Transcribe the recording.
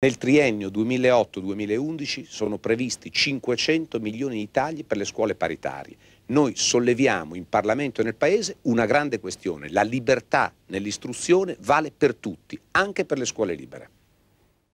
Nel triennio 2008-2011 sono previsti 500 milioni di tagli per le scuole paritarie. Noi solleviamo in Parlamento e nel Paese una grande questione. La libertà nell'istruzione vale per tutti, anche per le scuole libere.